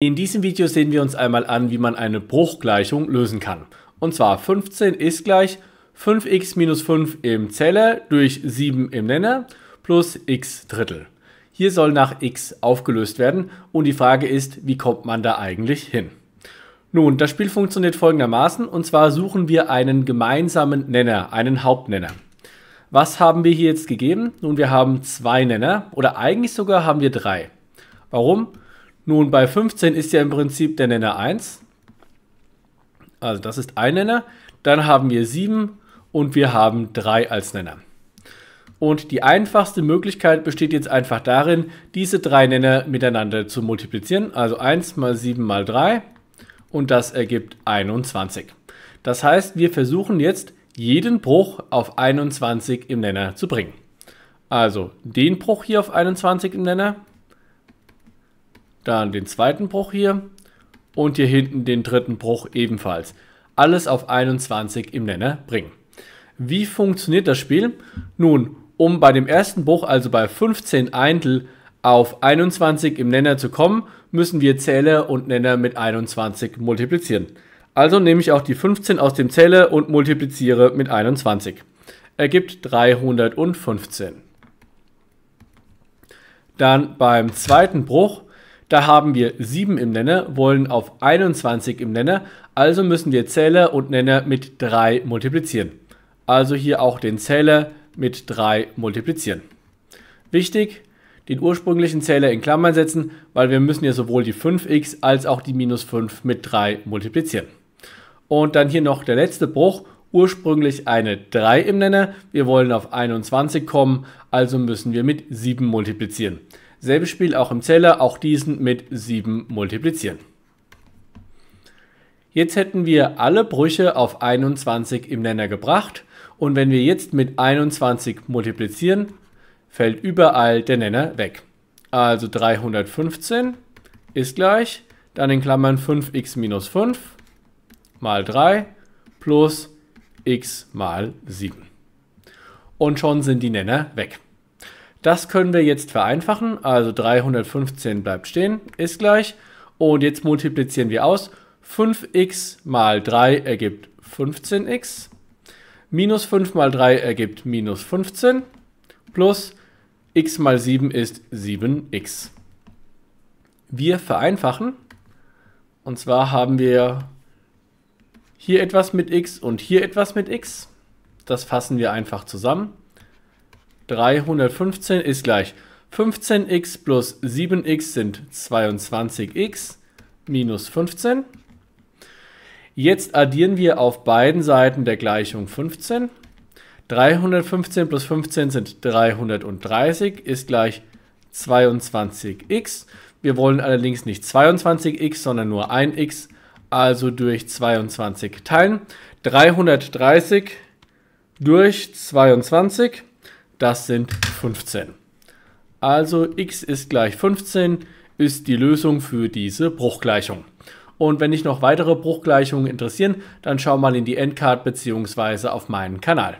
In diesem Video sehen wir uns einmal an, wie man eine Bruchgleichung lösen kann. Und zwar 15 ist gleich 5x minus 5 im Zähler durch 7 im Nenner plus x Drittel. Hier soll nach x aufgelöst werden und die Frage ist, wie kommt man da eigentlich hin? Nun, das Spiel funktioniert folgendermaßen und zwar suchen wir einen gemeinsamen Nenner, einen Hauptnenner. Was haben wir hier jetzt gegeben? Nun, wir haben zwei Nenner oder eigentlich sogar haben wir drei. Warum? Nun, bei 15 ist ja im Prinzip der Nenner 1. Also das ist ein Nenner. Dann haben wir 7 und wir haben 3 als Nenner. Und die einfachste Möglichkeit besteht jetzt einfach darin, diese drei Nenner miteinander zu multiplizieren. Also 1 mal 7 mal 3 und das ergibt 21. Das heißt, wir versuchen jetzt jeden Bruch auf 21 im Nenner zu bringen. Also den Bruch hier auf 21 im Nenner, dann den zweiten Bruch hier und hier hinten den dritten Bruch ebenfalls. Alles auf 21 im Nenner bringen. Wie funktioniert das Spiel? Nun, um bei dem ersten Bruch, also bei 15 Eintel, auf 21 im Nenner zu kommen, müssen wir Zähler und Nenner mit 21 multiplizieren. Also nehme ich auch die 15 aus dem Zähler und multipliziere mit 21. Ergibt 315. Dann beim zweiten Bruch da haben wir 7 im Nenner, wollen auf 21 im Nenner, also müssen wir Zähler und Nenner mit 3 multiplizieren. Also hier auch den Zähler mit 3 multiplizieren. Wichtig, den ursprünglichen Zähler in Klammern setzen, weil wir müssen ja sowohl die 5x als auch die minus 5 mit 3 multiplizieren. Und dann hier noch der letzte Bruch ursprünglich eine 3 im Nenner. Wir wollen auf 21 kommen, also müssen wir mit 7 multiplizieren. Selbes Spiel auch im Zähler, auch diesen mit 7 multiplizieren. Jetzt hätten wir alle Brüche auf 21 im Nenner gebracht und wenn wir jetzt mit 21 multiplizieren, fällt überall der Nenner weg. Also 315 ist gleich, dann in Klammern 5x minus 5 mal 3 plus x mal 7. Und schon sind die Nenner weg. Das können wir jetzt vereinfachen, also 315 bleibt stehen, ist gleich. Und jetzt multiplizieren wir aus. 5x mal 3 ergibt 15x. Minus 5 mal 3 ergibt minus 15. Plus x mal 7 ist 7x. Wir vereinfachen. Und zwar haben wir hier etwas mit x und hier etwas mit x. Das fassen wir einfach zusammen. 315 ist gleich 15x plus 7x sind 22x minus 15. Jetzt addieren wir auf beiden Seiten der Gleichung 15. 315 plus 15 sind 330, ist gleich 22x. Wir wollen allerdings nicht 22x, sondern nur 1x also durch 22 teilen. 330 durch 22, das sind 15. Also x ist gleich 15 ist die Lösung für diese Bruchgleichung. Und wenn dich noch weitere Bruchgleichungen interessieren, dann schau mal in die Endcard bzw. auf meinen Kanal.